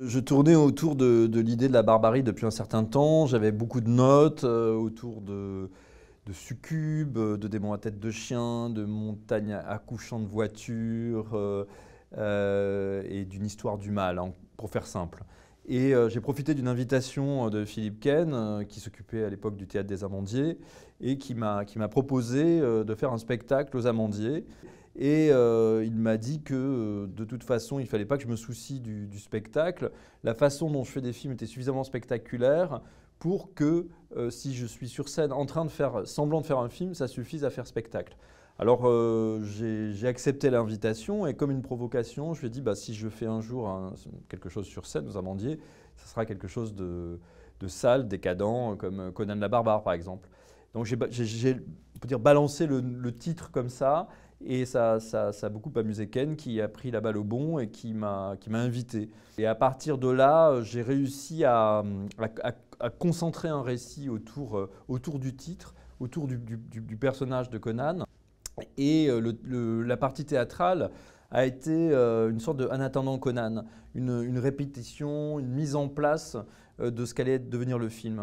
Je tournais autour de, l'idée de la barbarie depuis un certain temps. J'avais beaucoup de notes euh, autour de, succubes, euh, de démons à tête de chien, de montagnes accouchant de voitures euh, et d'une histoire du mal, hein, pour faire simple. Et j'ai profité d'une invitation de Philippe Ken, qui s'occupait à l'époque du théâtre des Amandiers, et qui m'a proposé de faire un spectacle aux Amandiers. Et euh, il m'a dit que euh, de toute façon, il ne fallait pas que je me soucie du, spectacle. La façon dont je fais des films était suffisamment spectaculaire pour que euh, si je suis sur scène en train de faire semblant de faire un film, ça suffise à faire spectacle. Alors j'ai accepté l'invitation et comme une provocation, je lui ai dit bah, si je fais un jour quelque chose sur scène vous Amandiers, ça sera quelque chose de, de sale, décadent, comme Conan la Barbare par exemple. Donc j'ai dire, balancer le, titre comme ça. Et ça, ça, ça, a beaucoup amusé Ken qui a pris la balle au bon et qui m'a invité. Et à partir de là, j'ai réussi à, à, concentrer un récit autour, euh, autour du titre, autour du, du, du personnage de Conan. Et euh, la partie théâtrale a été euh, une sorte de un attendant Conan, une répétition, une mise en place de ce qu'allait devenir le film.